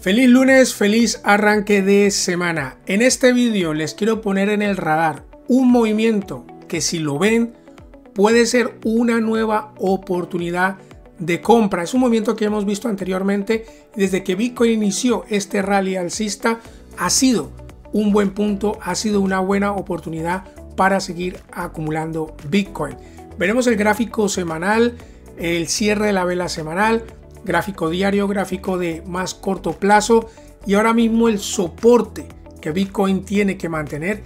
Feliz lunes, feliz arranque de semana. En este vídeo les quiero poner en el radar un movimiento que si lo ven puede ser una nueva oportunidad de compra. Es un movimiento que hemos visto anteriormente. Desde que Bitcoin inició este rally alcista ha sido un buen punto, ha sido una buena oportunidad para seguir acumulando Bitcoin. Veremos el gráfico semanal, el cierre de la vela semanal, gráfico diario, gráfico de más corto plazo y ahora mismo el soporte que Bitcoin tiene que mantener.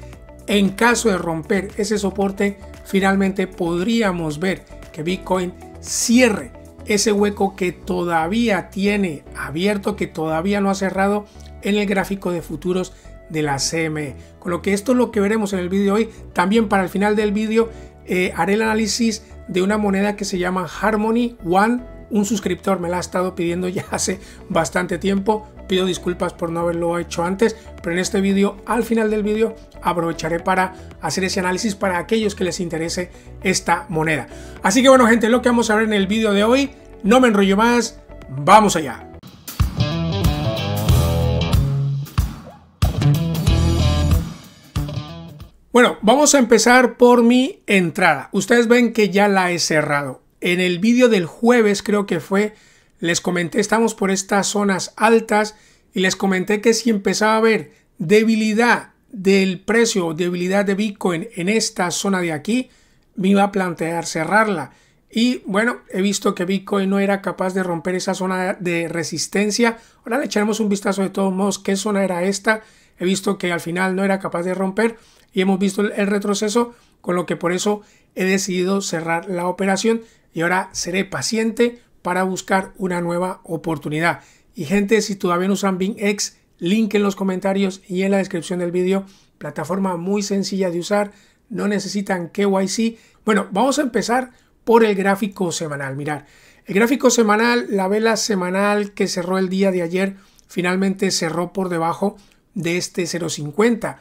En caso de romper ese soporte, finalmente podríamos ver que Bitcoin cierre ese hueco que todavía tiene abierto, que todavía no ha cerrado en el gráfico de futuros de la CME. Con lo que esto es lo que veremos en el vídeo hoy. También para el final del vídeo eh, haré el análisis de una moneda que se llama Harmony One un suscriptor me la ha estado pidiendo ya hace bastante tiempo. Pido disculpas por no haberlo hecho antes, pero en este vídeo, al final del vídeo, aprovecharé para hacer ese análisis para aquellos que les interese esta moneda. Así que bueno gente, lo que vamos a ver en el vídeo de hoy, no me enrollo más, vamos allá. Bueno, vamos a empezar por mi entrada. Ustedes ven que ya la he cerrado. En el vídeo del jueves creo que fue, les comenté, estamos por estas zonas altas y les comenté que si empezaba a haber debilidad del precio, debilidad de Bitcoin en esta zona de aquí, me iba a plantear cerrarla. Y bueno, he visto que Bitcoin no era capaz de romper esa zona de resistencia. Ahora le echaremos un vistazo de todos modos qué zona era esta. He visto que al final no era capaz de romper y hemos visto el retroceso, con lo que por eso he decidido cerrar la operación y ahora seré paciente para buscar una nueva oportunidad. Y gente, si todavía no usan BingX, link en los comentarios y en la descripción del vídeo. Plataforma muy sencilla de usar, no necesitan KYC. Bueno, vamos a empezar por el gráfico semanal. Mirar, el gráfico semanal, la vela semanal que cerró el día de ayer, finalmente cerró por debajo de este 050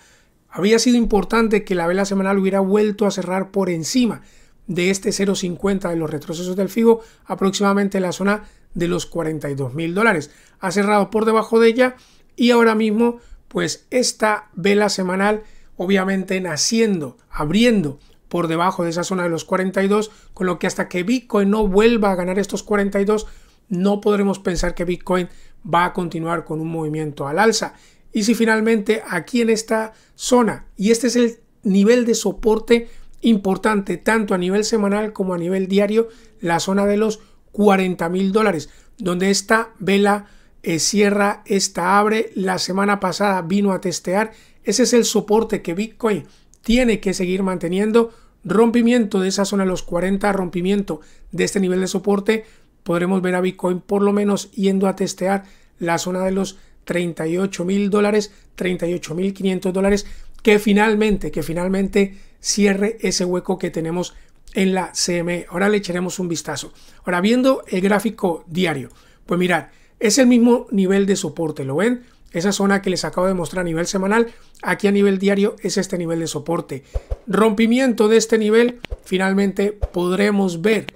había sido importante que la vela semanal hubiera vuelto a cerrar por encima de este 0,50 de los retrocesos del FIBO, aproximadamente en la zona de los 42 mil dólares. Ha cerrado por debajo de ella y ahora mismo, pues esta vela semanal, obviamente naciendo, abriendo por debajo de esa zona de los 42, con lo que hasta que Bitcoin no vuelva a ganar estos 42, no podremos pensar que Bitcoin va a continuar con un movimiento al alza y si finalmente aquí en esta zona, y este es el nivel de soporte importante tanto a nivel semanal como a nivel diario, la zona de los 40 mil dólares, donde esta vela eh, cierra, esta abre, la semana pasada vino a testear, ese es el soporte que Bitcoin tiene que seguir manteniendo, rompimiento de esa zona de los 40, rompimiento de este nivel de soporte, podremos ver a Bitcoin por lo menos yendo a testear la zona de los 38 mil dólares, 38 mil 500 dólares, que finalmente, que finalmente cierre ese hueco que tenemos en la CME. Ahora le echaremos un vistazo. Ahora viendo el gráfico diario, pues mirad, es el mismo nivel de soporte, ¿lo ven? Esa zona que les acabo de mostrar a nivel semanal, aquí a nivel diario es este nivel de soporte. Rompimiento de este nivel, finalmente podremos ver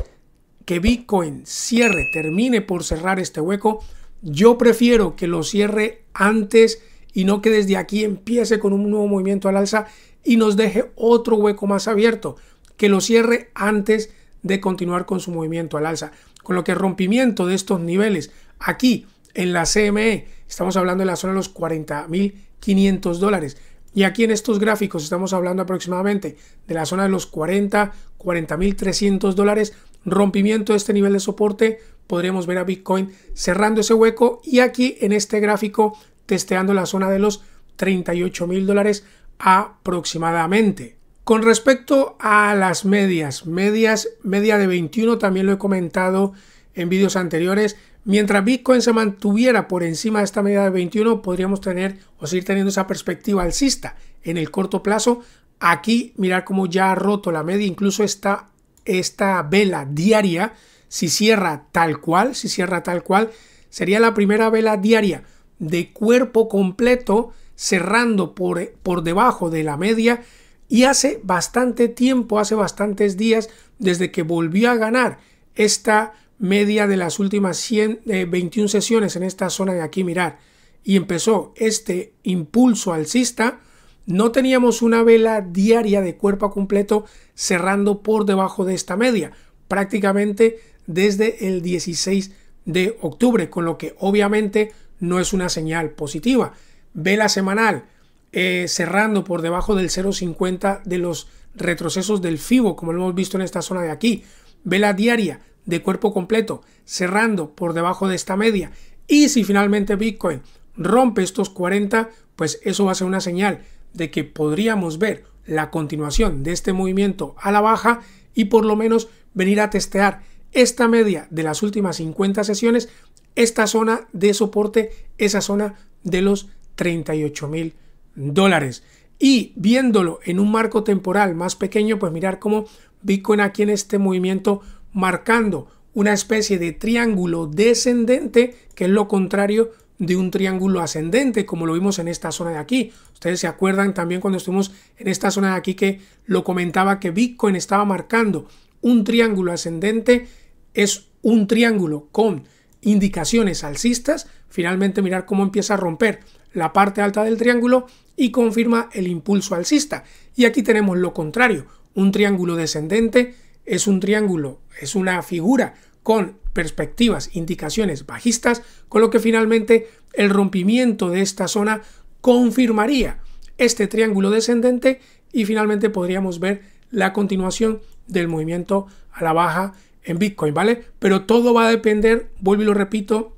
que Bitcoin cierre, termine por cerrar este hueco yo prefiero que lo cierre antes y no que desde aquí empiece con un nuevo movimiento al alza y nos deje otro hueco más abierto, que lo cierre antes de continuar con su movimiento al alza. Con lo que rompimiento de estos niveles aquí en la CME, estamos hablando de la zona de los 40.500 dólares. Y aquí en estos gráficos estamos hablando aproximadamente de la zona de los 40, 40.300 dólares. Rompimiento de este nivel de soporte podríamos ver a Bitcoin cerrando ese hueco y aquí en este gráfico testeando la zona de los 38 mil dólares aproximadamente. Con respecto a las medias, medias, media de 21 también lo he comentado en vídeos anteriores. Mientras Bitcoin se mantuviera por encima de esta media de 21, podríamos tener o seguir teniendo esa perspectiva alcista en el corto plazo. Aquí mirar cómo ya ha roto la media, incluso esta, esta vela diaria si cierra tal cual, si cierra tal cual, sería la primera vela diaria de cuerpo completo cerrando por, por debajo de la media y hace bastante tiempo, hace bastantes días desde que volvió a ganar esta media de las últimas 100, 21 eh, sesiones en esta zona de aquí, mirar, y empezó este impulso alcista, no teníamos una vela diaria de cuerpo completo cerrando por debajo de esta media. Prácticamente desde el 16 de octubre, con lo que obviamente no es una señal positiva. Vela semanal eh, cerrando por debajo del 0,50 de los retrocesos del FIBO, como lo hemos visto en esta zona de aquí. Vela diaria de cuerpo completo cerrando por debajo de esta media. Y si finalmente Bitcoin rompe estos 40, pues eso va a ser una señal de que podríamos ver la continuación de este movimiento a la baja y por lo menos venir a testear esta media de las últimas 50 sesiones, esta zona de soporte, esa zona de los 38 mil dólares. Y viéndolo en un marco temporal más pequeño, pues mirar cómo Bitcoin aquí en este movimiento marcando una especie de triángulo descendente, que es lo contrario de un triángulo ascendente, como lo vimos en esta zona de aquí. Ustedes se acuerdan también cuando estuvimos en esta zona de aquí que lo comentaba que Bitcoin estaba marcando un triángulo ascendente es un triángulo con indicaciones alcistas, finalmente mirar cómo empieza a romper la parte alta del triángulo y confirma el impulso alcista. Y aquí tenemos lo contrario, un triángulo descendente es un triángulo, es una figura con perspectivas, indicaciones bajistas, con lo que finalmente el rompimiento de esta zona confirmaría este triángulo descendente y finalmente podríamos ver la continuación del movimiento a la baja en Bitcoin, ¿vale? Pero todo va a depender, vuelvo y lo repito,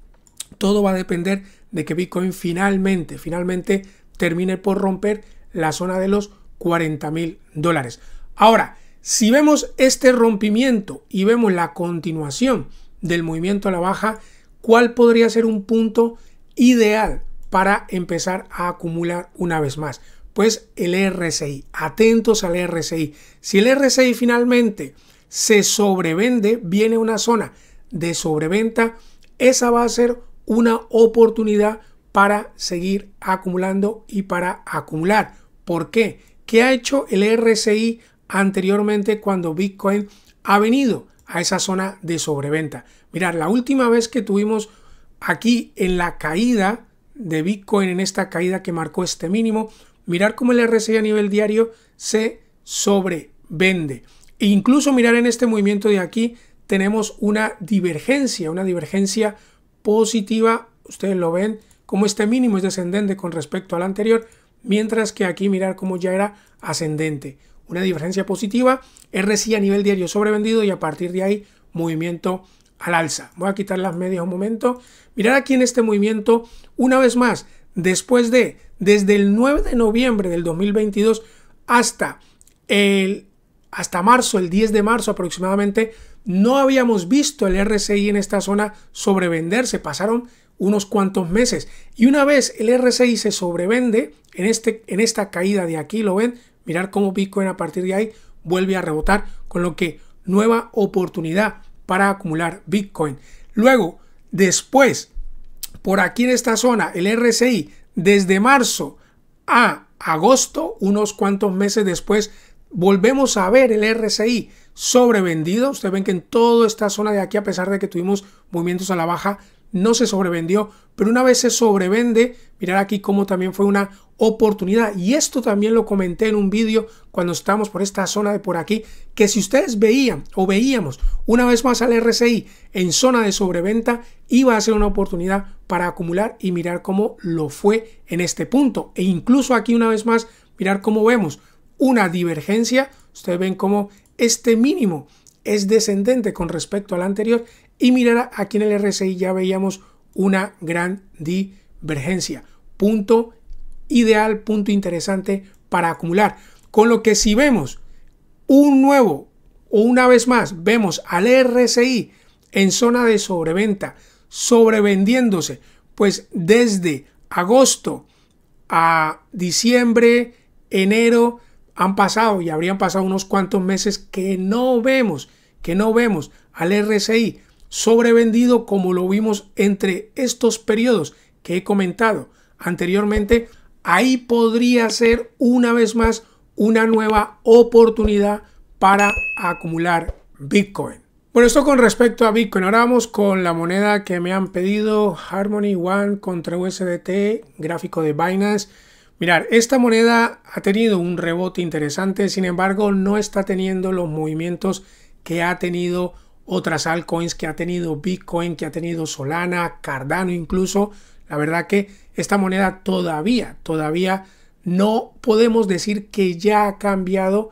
todo va a depender de que Bitcoin finalmente, finalmente termine por romper la zona de los 40 mil dólares. Ahora, si vemos este rompimiento y vemos la continuación del movimiento a la baja, ¿cuál podría ser un punto ideal para empezar a acumular una vez más? Pues el RSI. Atentos al RSI. Si el RSI finalmente se sobrevende, viene una zona de sobreventa, esa va a ser una oportunidad para seguir acumulando y para acumular. ¿Por qué? ¿Qué ha hecho el RSI anteriormente cuando Bitcoin ha venido a esa zona de sobreventa? Mirar, la última vez que tuvimos aquí en la caída de Bitcoin, en esta caída que marcó este mínimo, mirar cómo el RSI a nivel diario se sobrevende incluso mirar en este movimiento de aquí tenemos una divergencia, una divergencia positiva, ustedes lo ven, como este mínimo es descendente con respecto al anterior, mientras que aquí mirar como ya era ascendente. Una divergencia positiva, RSI a nivel diario sobrevendido y a partir de ahí movimiento al alza. Voy a quitar las medias un momento. Mirar aquí en este movimiento, una vez más, después de, desde el 9 de noviembre del 2022 hasta el hasta marzo, el 10 de marzo aproximadamente, no habíamos visto el RSI en esta zona sobrevenderse. Pasaron unos cuantos meses. Y una vez el RSI se sobrevende, en, este, en esta caída de aquí, lo ven, mirar cómo Bitcoin a partir de ahí vuelve a rebotar, con lo que nueva oportunidad para acumular Bitcoin. Luego, después, por aquí en esta zona, el RSI desde marzo a agosto, unos cuantos meses después, Volvemos a ver el RSI sobrevendido. Ustedes ven que en toda esta zona de aquí, a pesar de que tuvimos movimientos a la baja, no se sobrevendió. Pero una vez se sobrevende, mirar aquí cómo también fue una oportunidad. Y esto también lo comenté en un vídeo cuando estábamos por esta zona de por aquí, que si ustedes veían o veíamos una vez más al RSI en zona de sobreventa, iba a ser una oportunidad para acumular y mirar cómo lo fue en este punto. E incluso aquí una vez más, mirar cómo vemos una divergencia, ustedes ven cómo este mínimo es descendente con respecto al anterior y mirar aquí en el RSI ya veíamos una gran divergencia. Punto ideal, punto interesante para acumular. Con lo que si vemos un nuevo o una vez más vemos al RSI en zona de sobreventa, sobrevendiéndose, pues desde agosto a diciembre, enero, han pasado y habrían pasado unos cuantos meses que no vemos, que no vemos al RSI sobrevendido como lo vimos entre estos periodos que he comentado anteriormente, ahí podría ser una vez más una nueva oportunidad para acumular Bitcoin. Bueno, esto con respecto a Bitcoin. Ahora vamos con la moneda que me han pedido Harmony One contra USDT, gráfico de Binance. Mirar, esta moneda ha tenido un rebote interesante, sin embargo no está teniendo los movimientos que ha tenido otras altcoins, que ha tenido Bitcoin, que ha tenido Solana, Cardano incluso. La verdad que esta moneda todavía, todavía no podemos decir que ya ha cambiado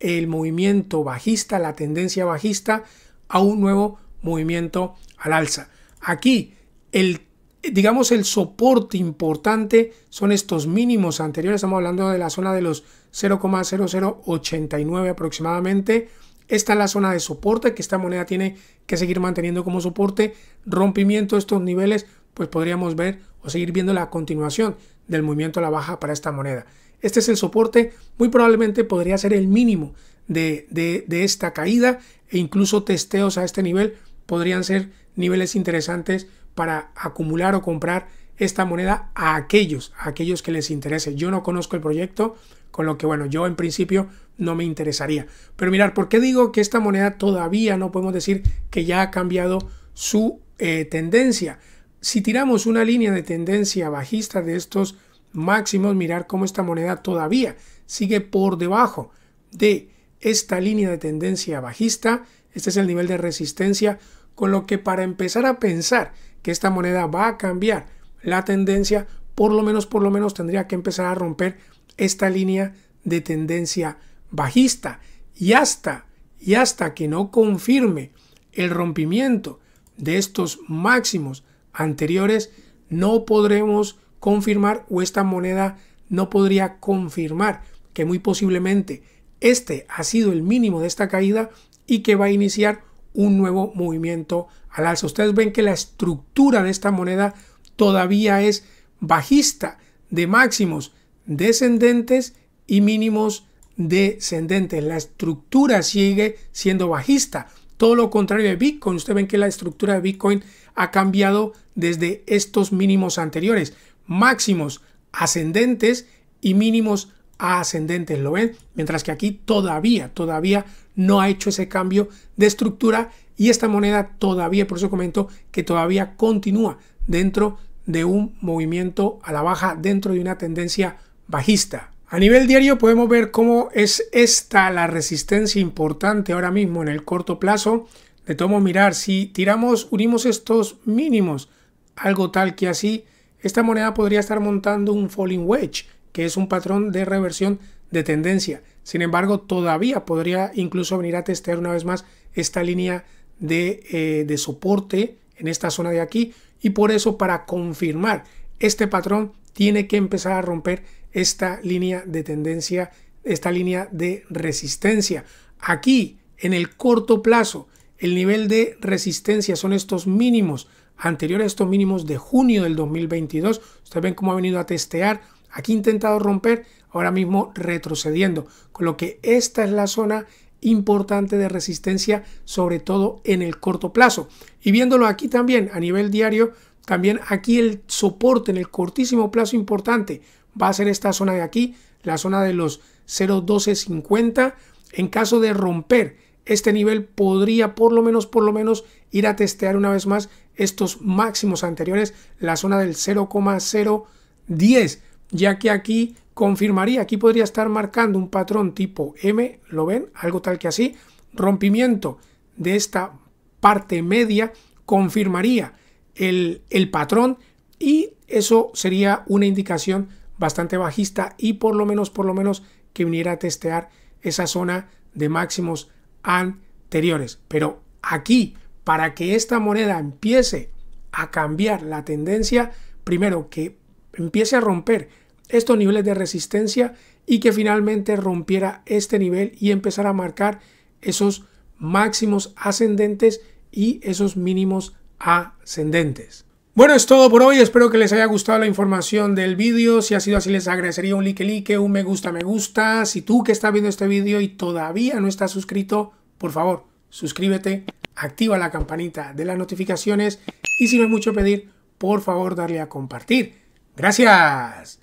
el movimiento bajista, la tendencia bajista a un nuevo movimiento al alza. Aquí el eh, digamos, el soporte importante son estos mínimos anteriores. Estamos hablando de la zona de los 0,0089 aproximadamente. Esta es la zona de soporte que esta moneda tiene que seguir manteniendo como soporte. Rompimiento de estos niveles, pues podríamos ver o seguir viendo la continuación del movimiento a la baja para esta moneda. Este es el soporte, muy probablemente podría ser el mínimo de, de esta caída e incluso testeos a este nivel podrían ser niveles interesantes para acumular o comprar esta moneda a aquellos, a aquellos que les interese. Yo no conozco el proyecto, con lo que bueno, yo en principio no me interesaría. Pero mirar, ¿por qué digo que esta moneda todavía no podemos decir que ya ha cambiado su eh, tendencia? Si tiramos una línea de tendencia bajista de estos máximos, mirar cómo esta moneda todavía sigue por debajo de esta línea de tendencia bajista. Este es el nivel de resistencia, con lo que para empezar a pensar que esta moneda va a cambiar la tendencia, por lo menos, por lo menos tendría que empezar a romper esta línea de tendencia bajista. Y hasta, y hasta que no confirme el rompimiento de estos máximos anteriores, no podremos confirmar o esta moneda no podría confirmar que muy posiblemente este ha sido el mínimo de esta caída y que va a iniciar un nuevo movimiento al alza. Ustedes ven que la estructura de esta moneda todavía es bajista de máximos descendentes y mínimos descendentes. La estructura sigue siendo bajista. Todo lo contrario de Bitcoin. Ustedes ven que la estructura de Bitcoin ha cambiado desde estos mínimos anteriores. Máximos ascendentes y mínimos ascendentes. ¿Lo ven? Mientras que aquí todavía, todavía no ha hecho ese cambio de estructura y esta moneda todavía, por eso comento que todavía continúa dentro de un movimiento a la baja, dentro de una tendencia bajista. A nivel diario podemos ver cómo es esta la resistencia importante ahora mismo en el corto plazo. De tomo mirar, si tiramos, unimos estos mínimos, algo tal que así, esta moneda podría estar montando un falling wedge, que es un patrón de reversión de tendencia. Sin embargo, todavía podría incluso venir a testear una vez más esta línea eh, de, soporte en esta zona de aquí y por eso para confirmar este patrón tiene que empezar a romper esta línea de tendencia, esta línea de resistencia. Aquí, en el corto plazo, el nivel de resistencia son estos mínimos anteriores a estos mínimos de junio del 2022. Ustedes ven cómo ha venido a testear. Aquí intentado romper, ahora mismo retrocediendo, con lo que esta es la zona importante de resistencia, sobre todo en el corto plazo. Y viéndolo aquí también a nivel diario, también aquí el soporte en el cortísimo plazo importante va a ser esta zona de aquí, la zona de los 0.1250. En caso de romper este nivel podría por lo menos, por lo menos ir a testear una vez más estos máximos anteriores, la zona del 0,010, ya que aquí confirmaría, aquí podría estar marcando un patrón tipo M, ¿lo ven? Algo tal que así, rompimiento de esta parte media confirmaría el, patrón y eso sería una indicación bastante bajista y por lo menos, por lo menos que viniera a testear esa zona de máximos anteriores. Pero aquí, para que esta moneda empiece a cambiar la tendencia, primero que empiece a romper estos niveles de resistencia y que finalmente rompiera este nivel y empezara a marcar esos máximos ascendentes y esos mínimos ascendentes. Bueno, es todo por hoy. Espero que les haya gustado la información del vídeo. Si ha sido así, les agradecería un like, like, un me gusta, me gusta. Si tú que estás viendo este vídeo y todavía no estás suscrito, por favor, suscríbete, activa la campanita de las notificaciones y si no es mucho pedir, por favor, darle a compartir. Gracias.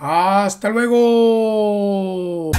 Hasta luego.